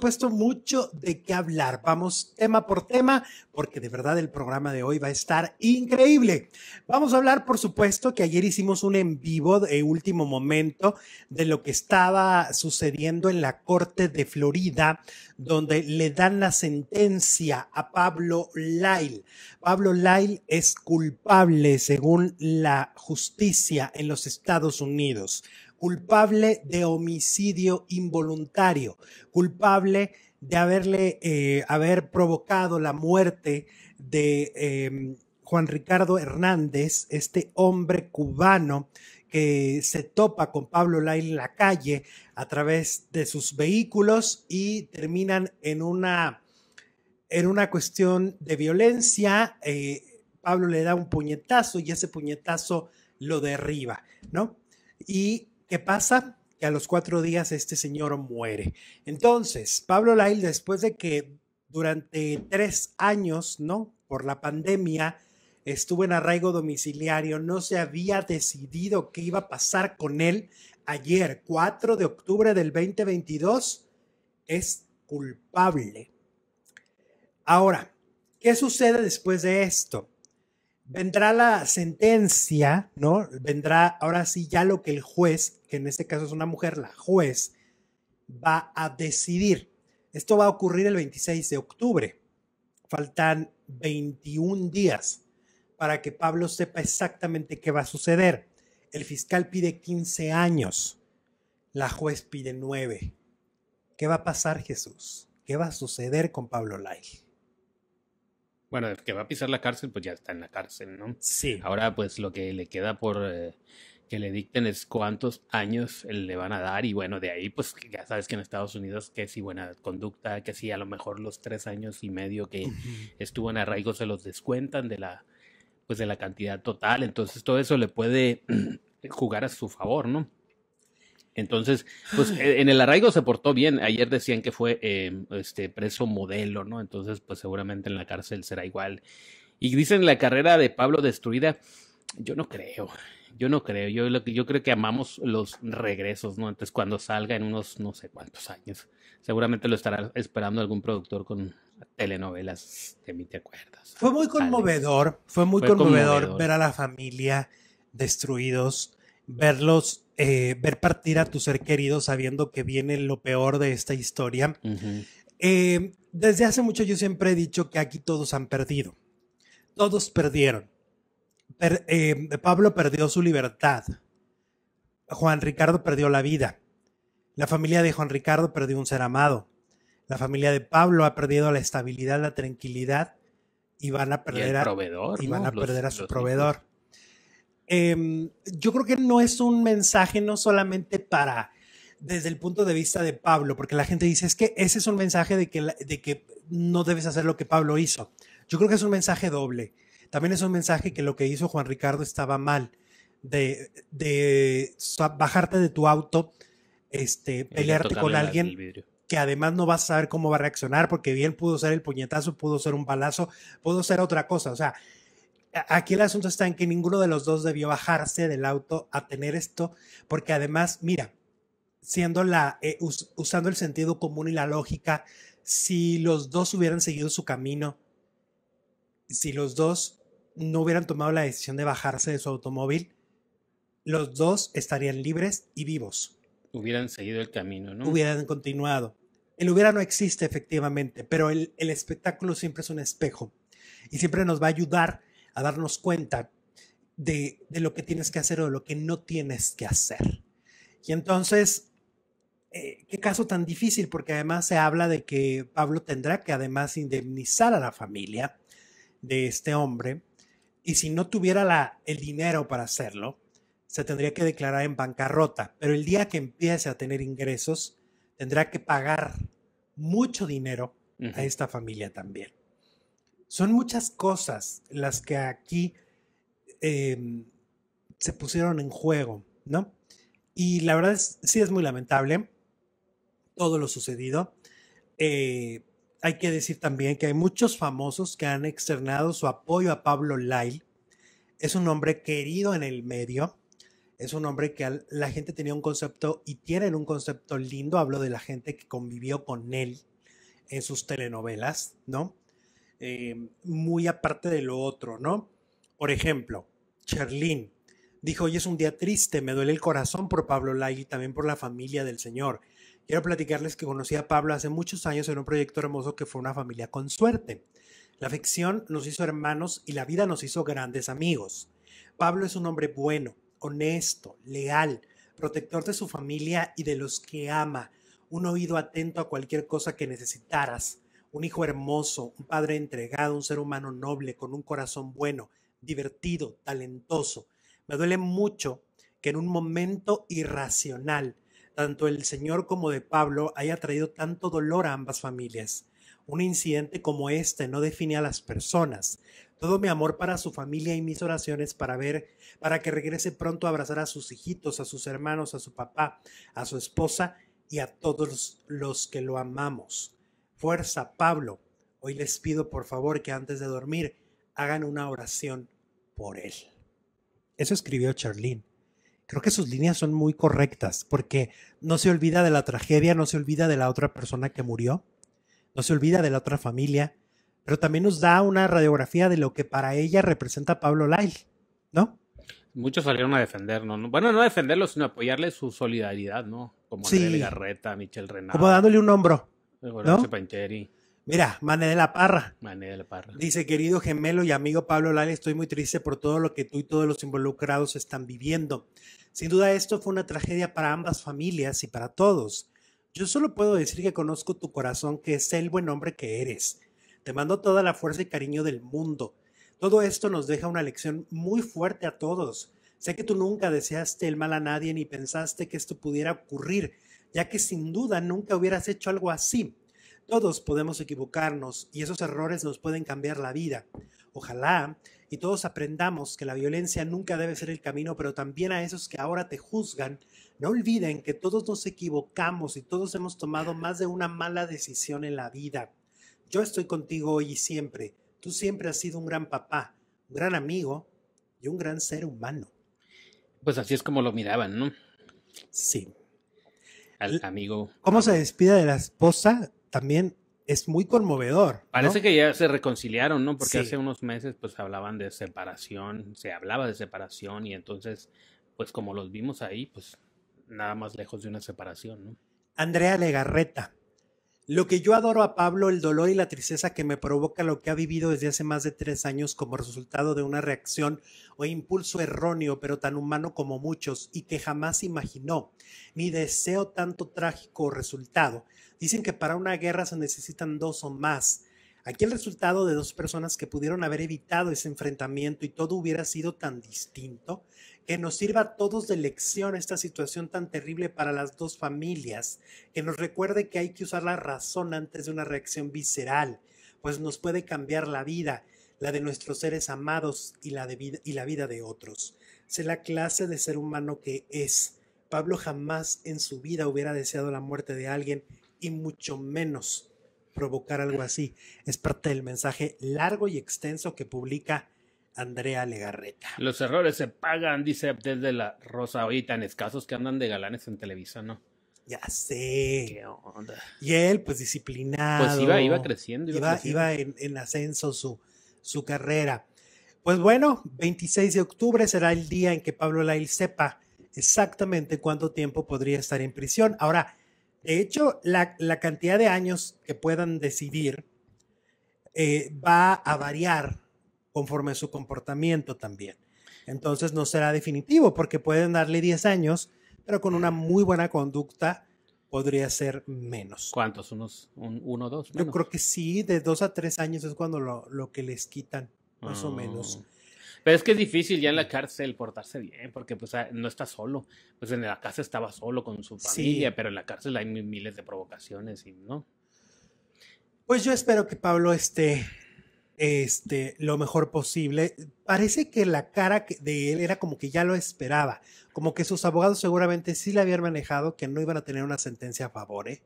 puesto mucho de qué hablar. Vamos tema por tema, porque de verdad el programa de hoy va a estar increíble. Vamos a hablar, por supuesto, que ayer hicimos un en vivo de último momento de lo que estaba sucediendo en la Corte de Florida, donde le dan la sentencia a Pablo Lyle. Pablo Lyle es culpable según la justicia en los Estados Unidos culpable de homicidio involuntario, culpable de haberle, eh, haber provocado la muerte de em, Juan Ricardo Hernández, este hombre cubano que se topa con Pablo Lail en la calle a través de sus vehículos y terminan en una, en una cuestión de violencia. Eh, Pablo le da un puñetazo y ese puñetazo lo derriba, ¿no? Y ¿Qué pasa? Que a los cuatro días este señor muere. Entonces, Pablo Lail, después de que durante tres años, ¿no? Por la pandemia, estuvo en arraigo domiciliario, no se había decidido qué iba a pasar con él. Ayer, 4 de octubre del 2022, es culpable. Ahora, ¿qué sucede después de esto? vendrá la sentencia, ¿no? Vendrá ahora sí ya lo que el juez, que en este caso es una mujer, la juez, va a decidir. Esto va a ocurrir el 26 de octubre. Faltan 21 días para que Pablo sepa exactamente qué va a suceder. El fiscal pide 15 años, la juez pide 9. ¿Qué va a pasar, Jesús? ¿Qué va a suceder con Pablo Lai? bueno, que va a pisar la cárcel, pues ya está en la cárcel, ¿no? Sí. Ahora, pues lo que le queda por eh, que le dicten es cuántos años le van a dar y bueno, de ahí, pues ya sabes que en Estados Unidos, que si buena conducta, que si a lo mejor los tres años y medio que estuvo en arraigo se los descuentan de la, pues de la cantidad total, entonces todo eso le puede jugar a su favor, ¿no? Entonces, pues e, en el arraigo se portó bien. Ayer decían que fue em, este preso modelo, ¿no? Entonces, pues seguramente en la cárcel será igual. Y dicen la carrera de Pablo destruida. Yo no creo, yo no creo. Yo yo creo que amamos los regresos, ¿no? Entonces, cuando salga en unos no sé cuántos años, seguramente lo estará esperando algún productor con telenovelas de mí, te acuerdas. Fue muy conmovedor, fue muy conmovedor, conmovedor ver a la familia destruidos, verlos eh, ver partir a tu ser querido sabiendo que viene lo peor de esta historia. Em, desde hace mucho yo siempre he dicho que aquí todos han perdido, todos perdieron. Em, Pablo perdió su libertad, Juan Ricardo perdió la vida, la familia de Juan Ricardo perdió un ser amado, la familia de Pablo ha perdido la estabilidad, la tranquilidad y van a perder, a, y van a, perder a su proveedor. Em, yo creo que no es un mensaje no solamente para desde el punto de vista de Pablo, porque la gente dice, es que ese es un mensaje de que, de que no debes hacer lo que Pablo hizo. Yo creo que es un mensaje doble. También es un mensaje que lo que hizo Juan Ricardo estaba mal, de, bajarte de tu auto, este, pelearte con alguien que además no vas a saber cómo va a reaccionar, porque bien pudo ser el puñetazo, pudo ser un balazo, pudo ser otra cosa. O sea, aquí el asunto está en que ninguno de los dos debió bajarse del auto a tener esto, porque además, mira, siendo la, eh, usando el sentido común y la lógica, si los dos hubieran seguido su camino, si los dos no hubieran tomado la decisión de bajarse de su automóvil, los dos estarían libres y vivos. Hubieran seguido el camino, ¿no? Hubieran continuado. El hubiera no existe efectivamente, pero el espectáculo siempre es un espejo y siempre nos va a ayudar a darnos cuenta de, lo que tienes que hacer o de lo que no tienes que hacer. Y entonces eh, qué caso tan difícil, porque además se habla de que Pablo tendrá que además indemnizar a la familia de este hombre, y si no tuviera el dinero para hacerlo, se tendría que declarar en bancarrota, pero el día que empiece a tener ingresos, tendrá que pagar mucho dinero a esta familia también. Son muchas cosas las que aquí em, se pusieron en juego, ¿no? Y la verdad es, sí es muy lamentable todo lo sucedido. Eh, hay que decir también que hay muchos famosos que han externado su apoyo a Pablo Lyle. Es un hombre querido en el medio. Es un hombre que la gente tenía un concepto y tienen un concepto lindo. Hablo de la gente que convivió con él en sus telenovelas, ¿no? Em, muy aparte de lo otro, ¿no? Por ejemplo, Charlene dijo, hoy es un día triste, me duele el corazón por Pablo Lai y también por la familia del Señor. Quiero platicarles que conocí a Pablo hace muchos años en un proyecto hermoso que fue una familia con suerte. La ficción nos hizo hermanos y la vida nos hizo grandes amigos. Pablo es un hombre bueno, honesto, leal, protector de su familia y de los que ama, un oído atento a cualquier cosa que necesitaras, un hijo hermoso, un padre entregado, un ser humano noble, con un corazón bueno, divertido, talentoso. Me duele mucho que en un momento irracional, tanto el Señor como de Pablo haya traído tanto dolor a ambas familias. Un incidente como este no define a las personas. Todo mi amor para su familia y mis oraciones para ver, para que regrese pronto a abrazar a sus hijitos, a sus hermanos, a su papá, a su esposa y a todos los que lo amamos. Fuerza, Pablo. Hoy les pido por favor que antes de dormir hagan una oración por él. Eso escribió Charlene. Creo que sus líneas son muy correctas porque no se olvida de la tragedia, no se olvida de la otra persona que murió, no se olvida de la otra familia, pero también nos da una radiografía de lo que para ella representa Pablo Lyle, ¿no? Muchos salieron a defenderlo, Bueno, no a defenderlo, sino apoyarle su solidaridad, ¿no? Como sí. Garreta, Michel Renato. Como dándole un hombro. Mira, Mané de la Parra. Mané de la Parra. Dice, querido gemelo y amigo Pablo Lali, estoy muy triste por todo lo que tú y todos los involucrados están viviendo. Sin duda esto fue una tragedia para ambas familias y para todos. Yo solo puedo decir que conozco tu corazón, que es el buen hombre que eres. Te mando toda la fuerza y cariño del mundo. Todo esto nos deja una lección muy fuerte a todos. Sé que tú nunca deseaste el mal a nadie ni pensaste que esto pudiera ocurrir, ya que sin duda nunca hubieras hecho algo así. Todos podemos equivocarnos y esos errores nos pueden cambiar la vida. Ojalá y todos aprendamos que la violencia nunca debe ser el camino, pero también a esos que ahora te juzgan, no olviden que todos nos equivocamos y todos hemos tomado más de una mala decisión en la vida. Yo estoy contigo hoy y siempre. Tú siempre has sido un gran papá, un gran amigo y un gran ser humano. Pues así es como lo miraban, ¿no? Sí al amigo. ¿Cómo se despide de la esposa? También es muy conmovedor. Parece que ya se reconciliaron, ¿no? Porque hace unos meses pues hablaban de separación, se hablaba de separación y entonces pues como los vimos ahí, pues nada más lejos de una separación, ¿no? Andrea Legarreta lo que yo adoro a Pablo, el dolor y la tristeza que me provoca lo que ha vivido desde hace más de tres años como resultado de una reacción o impulso erróneo, pero tan humano como muchos, y que jamás imaginó, mi deseo tanto trágico resultado. Dicen que para una guerra se necesitan dos o más. Aquí el resultado de dos personas que pudieron haber evitado ese enfrentamiento y todo hubiera sido tan distinto, que nos sirva a todos de lección esta situación tan terrible para las dos familias, que nos recuerde que hay que usar la razón antes de una reacción visceral, pues nos puede cambiar la vida, la de nuestros seres amados y la, vida de otros. Sé la clase de ser humano que es. Pablo jamás en su vida hubiera deseado la muerte de alguien y mucho menos provocar algo así. Es parte del mensaje largo y extenso que publica Andrea Legarreta. Los errores se pagan, dice de la Rosa, hoy tan escasos que andan de galanes en Televisa, ¿no? Ya sé. ¿Qué onda? Y él, pues disciplinado. Pues iba, iba creciendo. Iba, en, en, ascenso su, su carrera. Pues bueno, 26 de octubre será el día en que Pablo Lail sepa exactamente cuánto tiempo podría estar en prisión. Ahora, de hecho, la, cantidad de años que puedan decidir eh, va a variar conforme a su comportamiento también. Entonces no será definitivo porque pueden darle 10 años, pero con una muy buena conducta podría ser menos. ¿Cuántos? ¿Unos? ¿Uno o dos? Yo creo que sí, de dos a tres años es cuando lo, que les quitan, más o menos. Ah. Pero es que es difícil ya en la cárcel portarse bien, porque pues ah, no está solo. Pues en la casa estaba solo con su familia, pero en la cárcel hay miles de provocaciones y no. Pues yo espero que Pablo esté este, lo mejor posible. Parece que la cara de él era como que ya lo esperaba, como que sus abogados seguramente sí le habían manejado que no iban a tener una sentencia a favor, ¿eh?